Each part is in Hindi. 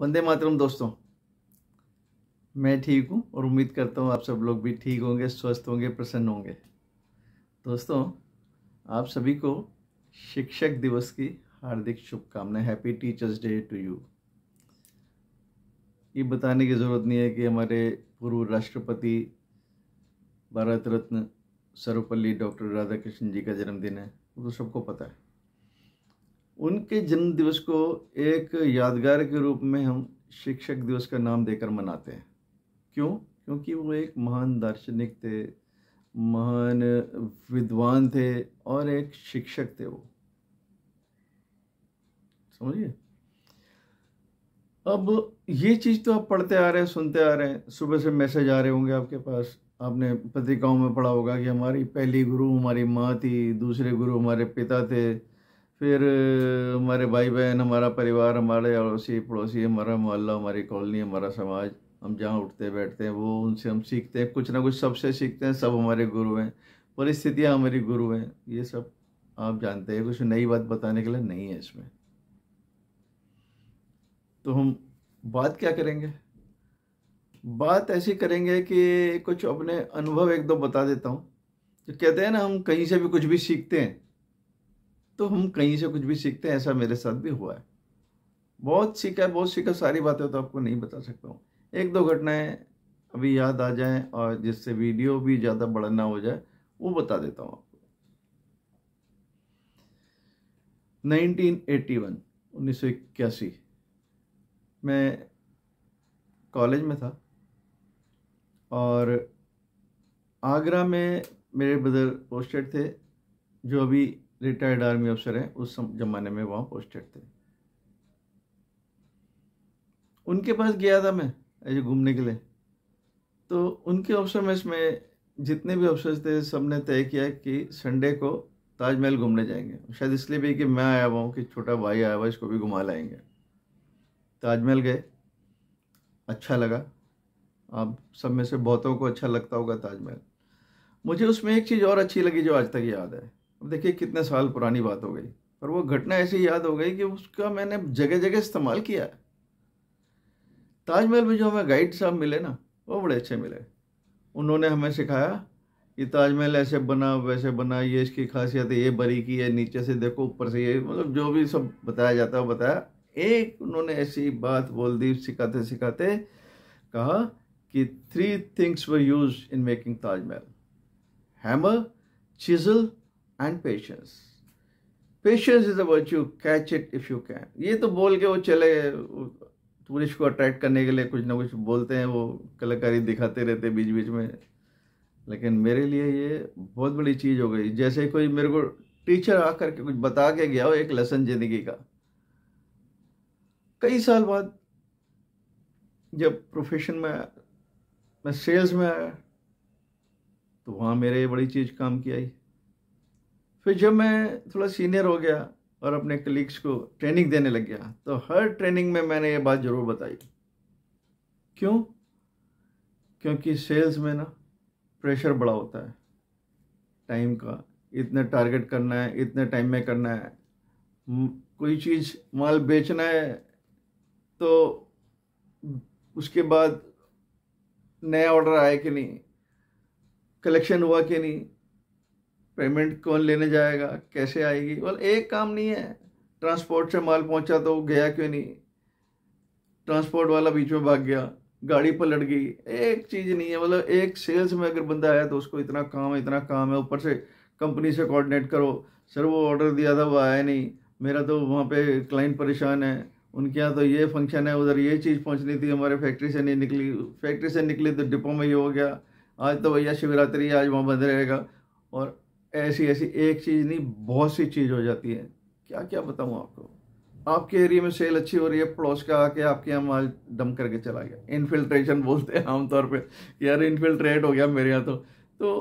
वंदे मातरम दोस्तों मैं ठीक हूँ और उम्मीद करता हूँ आप सब लोग भी ठीक होंगे स्वस्थ होंगे प्रसन्न होंगे दोस्तों आप सभी को शिक्षक दिवस की हार्दिक शुभकामनाएं happy teachers day to you ये बताने की ज़रूरत नहीं है कि हमारे पूर्व राष्ट्रपति भारत रत्न सर्वपल्ली डॉक्टर राधाकृष्ण जी का जन्मदिन है वो तो सबको पता है उनके जन्म दिवस को एक यादगार के रूप में हम शिक्षक दिवस का नाम देकर मनाते हैं क्यों क्योंकि वो एक महान दार्शनिक थे महान विद्वान थे और एक शिक्षक थे वो समझिए अब ये चीज़ तो आप पढ़ते आ रहे हैं सुनते आ रहे हैं सुबह से मैसेज आ रहे होंगे आपके पास आपने पत्रिकाओं में पढ़ा होगा कि हमारी पहली गुरु हमारी माँ थी दूसरे गुरु हमारे पिता थे फिर हमारे भाई बहन हमारा परिवार हमारे अड़ोसी पड़ोसी हमारा मोहल्ला हमारी कॉलोनी हमारा समाज हम जहाँ उठते बैठते हैं वो उनसे हम सीखते हैं कुछ ना कुछ सबसे सीखते हैं सब हमारे गुरु हैं परिस्थितियाँ हमारी गुरु हैं ये सब आप जानते हैं कुछ नई बात बताने के लिए नहीं है इसमें तो हम बात क्या करेंगे बात ऐसी करेंगे कि कुछ अपने अनुभव एक दो बता देता हूँ तो कहते हैं ना हम कहीं से भी कुछ भी सीखते हैं तो हम कहीं से कुछ भी सीखते हैं ऐसा मेरे साथ भी हुआ है बहुत सीखा है बहुत सीखा सारी बातें तो आपको नहीं बता सकता हूँ एक दो घटनाएं अभी याद आ जाएं और जिससे वीडियो भी ज़्यादा बड़ा ना हो जाए वो बता देता हूँ आपको 1981 1981 मैं कॉलेज में था और आगरा में मेरे ब्रदर पोस्टेड थे जो अभी रिटायर्ड आर्मी अफसर हैं उस ज़माने में वहाँ पोस्टेड थे उनके पास गया था मैं ऐसे घूमने के लिए तो उनके अफसर में इसमें जितने भी अफसर थे सब ने तय किया कि संडे को ताजमहल घूमने जाएंगे शायद इसलिए भी कि मैं आया हुआ हूँ कि छोटा भाई आया हुआ इसको भी घुमा लाएंगे ताजमहल गए अच्छा लगा आप सब में से बहुतों को अच्छा लगता होगा ताजमहल मुझे उसमें एक चीज़ और अच्छी लगी जो आज तक याद है अब देखिए कितने साल पुरानी बात हो गई और वो घटना ऐसी याद हो गई कि उसका मैंने जगह जगह इस्तेमाल किया है ताजमहल में जो हमें गाइड साहब मिले ना वो बड़े अच्छे मिले उन्होंने हमें सिखाया कि ताजमहल ऐसे बना वैसे बना ये इसकी खासियत है ये की है नीचे से देखो ऊपर से ये मतलब जो भी सब बताया जाता है बताया एक उन्होंने ऐसी बात बोल दी सिखाते सिखाते कहा कि three things were used in making Taj Mahal hammer chisel and patience patience is a virtue catch it if you can ये तो बोल के वो चले टूरिस्ट को अट्रैक्ट करने के लिए कुछ ना कुछ बोलते हैं वो कलाकारी दिखाते रहते बीच बीच में लेकिन मेरे लिए ये बहुत बड़ी चीज़ हो गई जैसे कोई मेरे को टीचर आकर के कुछ बता के गया हो एक लेसन ज़िंदगी का कई साल बाद जब प्रोफेशन में मैं सेल्स में आया तो वहाँ मेरे ये बड़ी चीज़ काम की आई फिर जब मैं थोड़ा सीनियर हो गया और अपने कलीग्स को ट्रेनिंग देने लग गया तो हर ट्रेनिंग में मैंने ये बात ज़रूर बताई क्यों क्योंकि सेल्स में ना प्रेशर बड़ा होता है टाइम का इतने टारगेट करना है इतने टाइम में करना है कोई चीज़ माल बेचना है तो उसके बाद नया ऑर्डर आया कि नहीं कलेक्शन हुआ कि नहीं पेमेंट कौन लेने जाएगा कैसे आएगी बोल एक काम नहीं है ट्रांसपोर्ट से माल पहुंचा तो गया क्यों नहीं ट्रांसपोर्ट वाला बीच में भाग गया गाड़ी पलट गई एक चीज़ नहीं है मतलब एक सेल्स में अगर बंदा आया तो उसको इतना काम है इतना काम है ऊपर से कंपनी से कोऑर्डिनेट करो सर वो ऑर्डर दिया था वो आया नहीं मेरा तो वहाँ पे क्लाइंट परेशान है उनके यहाँ तो ये फंक्शन है उधर ये चीज़ पहुँचनी थी हमारे फैक्ट्री से नहीं निकली फैक्ट्री से निकली तो डिपो में ही हो गया आज तो भैया शिवरात्रि आज वहाँ बंद रहेगा और ऐसी ऐसी एक चीज़ नहीं बहुत सी चीज़ हो जाती है क्या क्या बताऊँ आपको आपके एरिया में सेल अच्छी हो रही है पड़ोस का आके आपके यहाँ माल दम करके चला गया इनफिल्ट्रेशन बोलते हैं आमतौर पर यार इनफिल्ट्रेट हो गया मेरे यहाँ तो तो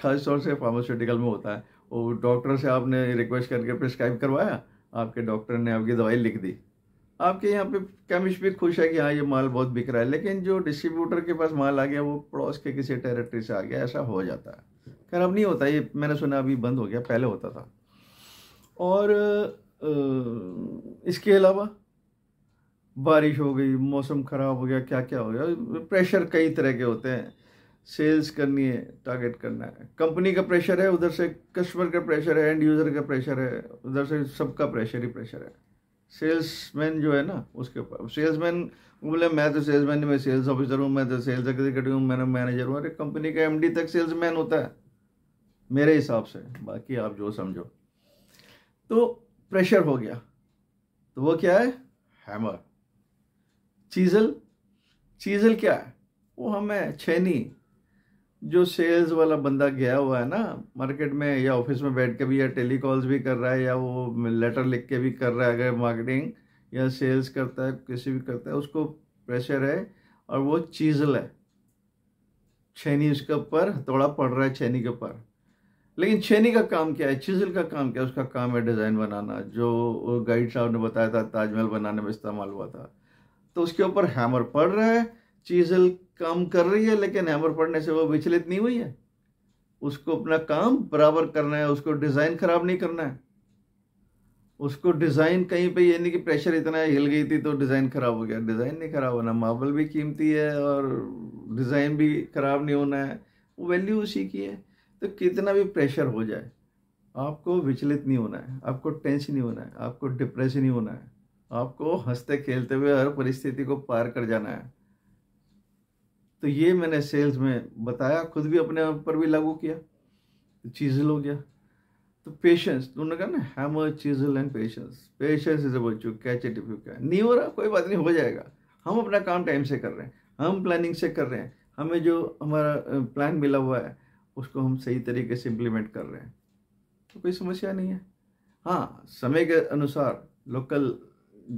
खास तौर से फार्मास्यूटिकल में होता है वो डॉक्टर से आपने रिक्वेस्ट करके प्रिस्क्राइब करवाया आपके डॉक्टर ने आपकी दवाई लिख दी आपके यहाँ पे केमिस्ट भी खुश है कि हाँ ये माल बहुत बिक रहा है लेकिन जो डिस्ट्रीब्यूटर के पास माल आ गया वो पड़ोस के किसी टेरिटरी से आ गया ऐसा हो जाता है खैर अब नहीं होता ये मैंने सुना अभी बंद हो गया पहले होता था और इसके अलावा बारिश हो गई मौसम ख़राब हो गया क्या क्या हो गया प्रेशर कई तरह के होते हैं सेल्स करनी है टारगेट करना है कंपनी का प्रेशर है उधर से कस्टमर का प्रेशर है एंड यूज़र का प्रेशर है उधर से सबका प्रेशर ही प्रेशर है सेल्समैन जो है ना उसके ऊपर सेल्समैन बोले मैं तो सेल्समैन मैं सेल्स ऑफिसर हूँ मैं तो सेल्स एग्जीक्यूटिव हूँ मैं मैनेजर हूँ अरे कंपनी का एमडी तक सेल्समैन होता है मेरे हिसाब से बाकी आप जो समझो तो प्रेशर हो गया तो वो क्या है हैमर चीजल चीजल क्या है वो हमें छेनी जो सेल्स वाला बंदा गया हुआ है ना मार्केट में या ऑफिस में बैठ के भी या टेलीकॉल्स भी कर रहा है या वो लेटर लिख के भी कर रहा है अगर मार्केटिंग या सेल्स करता है किसी भी करता है उसको प्रेशर है और वो चीजल है छेनी उसके ऊपर थोड़ा पड़ रहा है छेनी के ऊपर लेकिन छेनी का काम क्या है चिजिल का काम क्या है उसका काम है डिज़ाइन बनाना जो गाइड साहब ने बताया था ताजमहल बनाने में इस्तेमाल हुआ था तो उसके ऊपर हैमर पड़ रहा है चीजल काम कर रही है लेकिन हैमर पड़ने से वो विचलित नहीं हुई है उसको अपना काम बराबर करना है उसको डिज़ाइन खराब नहीं करना है उसको डिज़ाइन कहीं पे यानी नहीं कि प्रेशर इतना हिल गई थी तो डिज़ाइन खराब हो गया डिज़ाइन नहीं खराब होना मार्बल भी कीमती है और डिज़ाइन भी खराब नहीं होना है वो वैल्यू उसी की है तो कितना भी प्रेशर हो जाए आपको विचलित नहीं होना है आपको टेंशन नहीं होना है आपको डिप्रेशन नहीं होना है आपको हंसते खेलते हुए हर परिस्थिति को पार कर जाना है तो ये मैंने सेल्स में बताया खुद भी अपने ऊपर भी लागू किया तो चीज़ल हो गया तो पेशेंस तुमने कहा ना hammer chisel and patience patience is about you catch it if you can नहीं हो रहा कोई बात नहीं हो जाएगा हम अपना काम टाइम से कर रहे हैं हम प्लानिंग से कर रहे हैं हमें जो हमारा प्लान मिला हुआ है उसको हम सही तरीके से इम्प्लीमेंट कर रहे हैं तो कोई समस्या नहीं है हाँ समय के अनुसार लोकल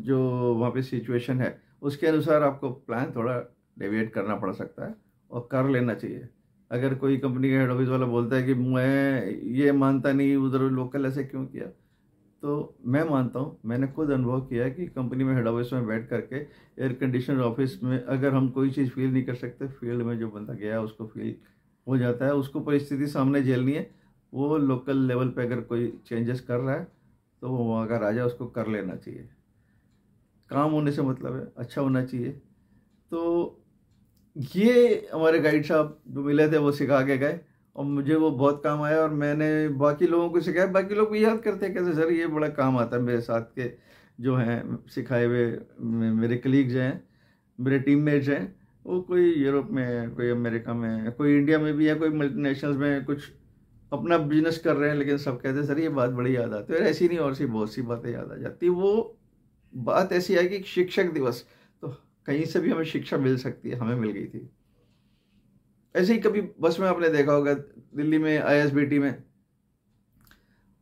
जो वहाँ पे सिचुएशन है उसके अनुसार आपको प्लान थोड़ा डेविएट करना पड़ सकता है और कर लेना चाहिए अगर कोई कंपनी का हेड ऑफिस वाला बोलता है कि मैं ये मानता नहीं उधर लोकल ऐसे क्यों किया तो मैं मानता हूँ मैंने खुद अनुभव किया कि कंपनी में हेड ऑफिस में बैठ करके एयर कंडीशनर ऑफिस में अगर हम कोई चीज़ फील नहीं कर सकते फील्ड में जो बंदा गया उसको फील हो जाता है उसको परिस्थिति सामने झेलनी है वो लोकल लेवल पे अगर कोई चेंजेस कर रहा है तो वो वहाँ का राजा उसको कर लेना चाहिए काम होने से मतलब है अच्छा होना चाहिए तो ये हमारे गाइड साहब जो मिले थे वो सिखा के गए और मुझे वो बहुत काम आया और मैंने बाकी लोगों को सिखाया बाकी लोग भी याद करते हैं कैसे सर ये बड़ा काम आता है मेरे साथ के जो हैं सिखाए हुए मेरे कलीग्स हैं मेरे टीम हैं वो कोई यूरोप में है कोई अमेरिका में है कोई इंडिया में भी है कोई मल्टीनेशनल्स में कुछ अपना बिजनेस कर रहे हैं लेकिन सब कहते हैं सर ये बात बड़ी याद आती है ऐसी नहीं और सी बहुत सी बातें याद आ जाती वो बात ऐसी है कि शिक्षक दिवस तो कहीं से भी हमें शिक्षा मिल सकती है हमें मिल गई थी ऐसे ही कभी बस में आपने देखा होगा दिल्ली में आईएसबीटी में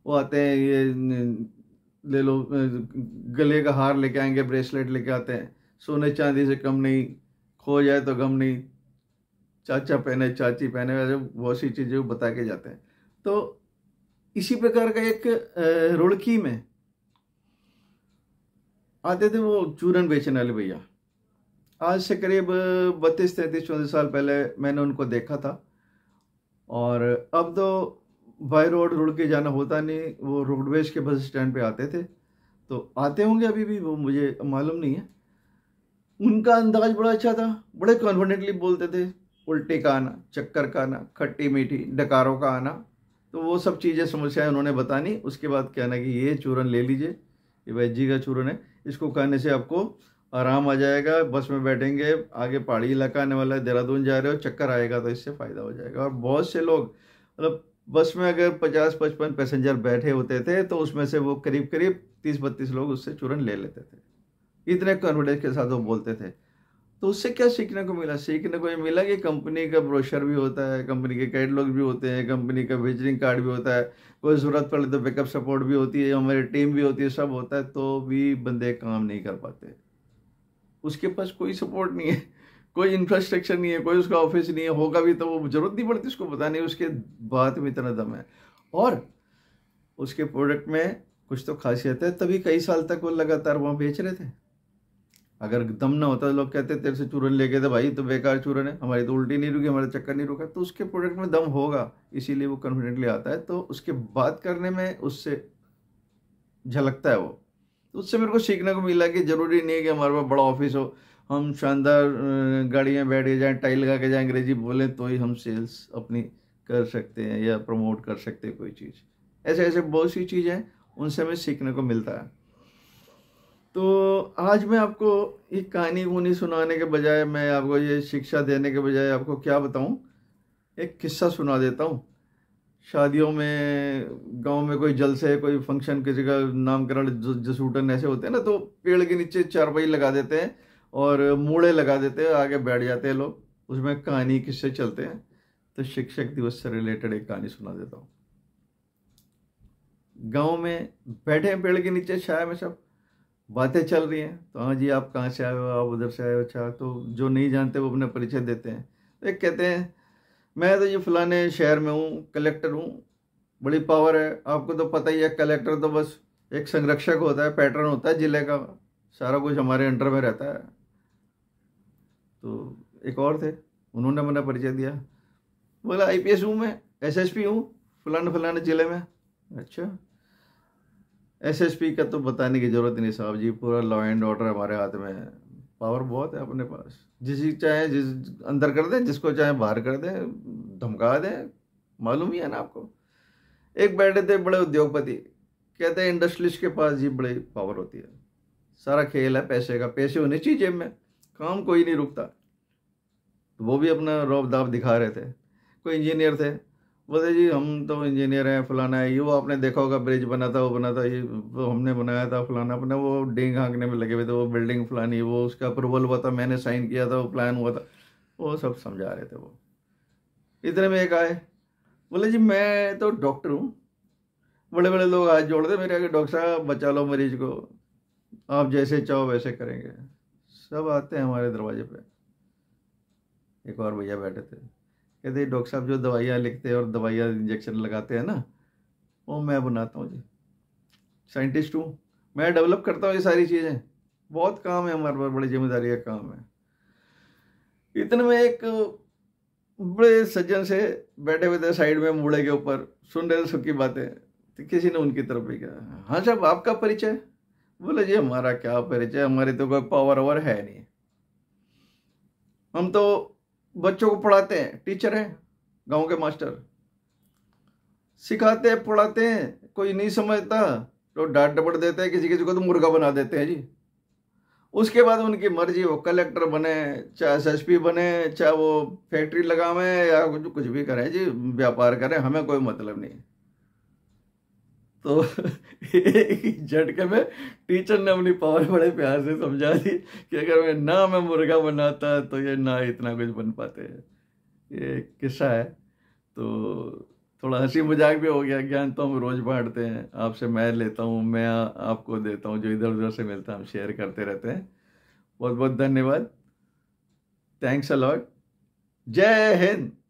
वो आते हैं ये ले लो गले का हार लेके आएंगे ब्रेसलेट लेके आते हैं सोने चांदी से कम नहीं खो जाए तो गम नहीं चाचा पहने चाची पहने वैसे बहुत सी चीज़ें बता के जाते हैं तो इसी प्रकार का एक रुड़की में आते थे वो चूरन बेचने वाले भैया आज से करीब बत्तीस तैंतीस चौंतीस साल पहले मैंने उनको देखा था और अब तो बाई रोड रुड़के जाना होता नहीं वो रोडवेज के बस स्टैंड पे आते थे तो आते होंगे अभी भी वो मुझे मालूम नहीं है उनका अंदाज बड़ा अच्छा था बड़े कॉन्फिडेंटली बोलते थे उल्टे का आना चक्कर का आना खट्टी मीठी डकारों का आना तो वो सब चीज़ें समस्याएं उन्होंने बतानी उसके बाद कहना कि ये चूरन ले लीजिए ये वैजी का चूरन है इसको खाने से आपको आराम आ जाएगा बस में बैठेंगे आगे पहाड़ी इलाका आने वाला है देहरादून जा रहे हो चक्कर आएगा तो इससे फ़ायदा हो जाएगा और बहुत से लोग मतलब बस में अगर पचास पचपन पैसेंजर बैठे होते थे तो उसमें से वो करीब करीब तीस बत्तीस लोग उससे चूरन ले लेते थे इतने कॉन्फिडेंस के साथ वो बोलते थे तो उससे क्या सीखने को मिला सीखने को ये मिला कि कंपनी का ब्रोशर भी होता है कंपनी के कैटलॉग भी होते हैं कंपनी का विजिटिंग कार्ड भी होता है कोई ज़रूरत पड़े तो बैकअप सपोर्ट भी होती है हमारी टीम भी होती है सब होता है तो भी बंदे काम नहीं कर पाते उसके पास कोई सपोर्ट नहीं है कोई इंफ्रास्ट्रक्चर नहीं है कोई उसका ऑफिस नहीं है होगा भी तो वो जरूरत नहीं पड़ती उसको पता नहीं उसके बात में इतना दम है और उसके प्रोडक्ट में कुछ तो खासियत है तभी कई साल तक वो लगातार वहाँ बेच रहे थे अगर दम ना होता तो लोग कहते तेरे से चूरन लेके थे भाई तो बेकार चूरन है हमारी तो उल्टी नहीं रुकी हमारा चक्कर नहीं रुका तो उसके प्रोडक्ट में दम होगा इसीलिए वो कॉन्फिडेंटली आता है तो उसके बात करने में उससे झलकता है वो तो उससे मेरे को सीखने को मिला कि ज़रूरी नहीं है कि हमारे पास बड़ा ऑफिस हो हम शानदार गाड़ी में बैठ के जाएँ टाइल लगा के जाएँ अंग्रेजी बोलें तो ही हम सेल्स अपनी कर सकते हैं या प्रमोट कर सकते हैं कोई चीज़ ऐसे ऐसे बहुत सी चीज़ें उनसे हमें सीखने को मिलता है तो आज मैं आपको ये कहानी वूनी सुनाने के बजाय मैं आपको ये शिक्षा देने के बजाय आपको क्या बताऊं एक किस्सा सुना देता हूं शादियों में गांव में कोई जलसे कोई फंक्शन किसी का नामकरण जसूटन ऐसे होते हैं ना तो पेड़ के नीचे चारपाई लगा देते हैं और मूड़े लगा देते हैं आगे बैठ जाते हैं लोग उसमें कहानी किस्से चलते हैं तो शिक्षक दिवस से रिलेटेड एक कहानी सुना देता हूँ गांव में बैठे पेड़ के नीचे छाया में सब बातें चल रही हैं तो हाँ जी आप कहाँ से आए हो आप उधर से आए हो अच्छा तो जो नहीं जानते वो अपना परिचय देते हैं तो एक कहते हैं मैं तो ये फलाने शहर में हूँ कलेक्टर हूँ बड़ी पावर है आपको तो पता ही है कलेक्टर तो बस एक संरक्षक होता है पैटर्न होता है जिले का सारा कुछ हमारे अंडर में रहता है तो एक और थे उन्होंने मैंने परिचय दिया बोला आई पी एस हूँ मैं एस एस पी हूँ फलाने फलाने ज़िले में अच्छा एसएसपी का तो बताने की ज़रूरत नहीं साहब जी पूरा लॉ एंड ऑर्डर हमारे हाथ में है पावर बहुत है अपने पास जिस चाहे जिस अंदर कर दें जिसको चाहे बाहर कर दें धमका दें मालूम ही है ना आपको एक बैठे थे बड़े उद्योगपति कहते हैं इंडस्ट्रीज के पास जी बड़ी पावर होती है सारा खेल है पैसे का पैसे होने चाहिए जेब में काम कोई नहीं रुकता तो वो भी अपना रोब दाब दिखा रहे थे कोई इंजीनियर थे बोले जी हम तो इंजीनियर हैं फलाना है ये वो आपने देखा होगा ब्रिज बना था वो बना था ये वो हमने बनाया था फलाना अपना वो डेंग हाँकने में लगे हुए थे वो बिल्डिंग फलानी वो उसका अप्रूवल हुआ था मैंने साइन किया था वो प्लान हुआ था वो सब समझा रहे थे वो इतने में एक आए बोले जी मैं तो डॉक्टर हूँ बड़े बड़े लोग आज जोड़ते मेरे आगे डॉक्टर साहब बचा लो मरीज को आप जैसे चाहो वैसे करेंगे सब आते हैं हमारे दरवाजे पे एक और भैया बैठे थे कहते हैं डॉक्टर साहब जो दवाइयाँ लिखते हैं और दवाइयाँ इंजेक्शन लगाते हैं ना वो मैं बनाता हूँ जी साइंटिस्ट हूँ मैं डेवलप करता हूँ ये सारी चीज़ें बहुत काम है हमारे पास बड़ी जिम्मेदारी का काम है इतने में एक बड़े सज्जन से बैठे हुए थे साइड में मूड़े के ऊपर सुन रहे थे सबकी बातें तो किसी ने उनकी तरफ भी कहा हाँ साहब आपका परिचय बोले जी हमारा क्या परिचय हमारे तो कोई पावर ओवर है नहीं हम तो बच्चों को पढ़ाते हैं टीचर हैं गांव के मास्टर सिखाते हैं पढ़ाते हैं कोई नहीं समझता तो डांट डपट देते हैं किसी किसी को तो मुर्गा बना देते हैं जी उसके बाद उनकी मर्जी वो कलेक्टर बने चाहे पी बने चाहे वो फैक्ट्री लगावें या कुछ कुछ भी करें जी व्यापार करें हमें कोई मतलब नहीं तो झटके में टीचर ने अपनी पावर बड़े प्यार से समझा दी कि अगर मैं ना मैं मुर्गा बनाता तो ये ना इतना कुछ बन पाते हैं ये किस्सा है तो थोड़ा हंसी मजाक भी हो गया ज्ञान तो हम रोज़ बांटते हैं आपसे मैं लेता हूँ मैं आपको देता हूँ जो इधर उधर से मिलता है हम शेयर करते रहते हैं बहुत बहुत धन्यवाद थैंक्स अलॉट जय हिंद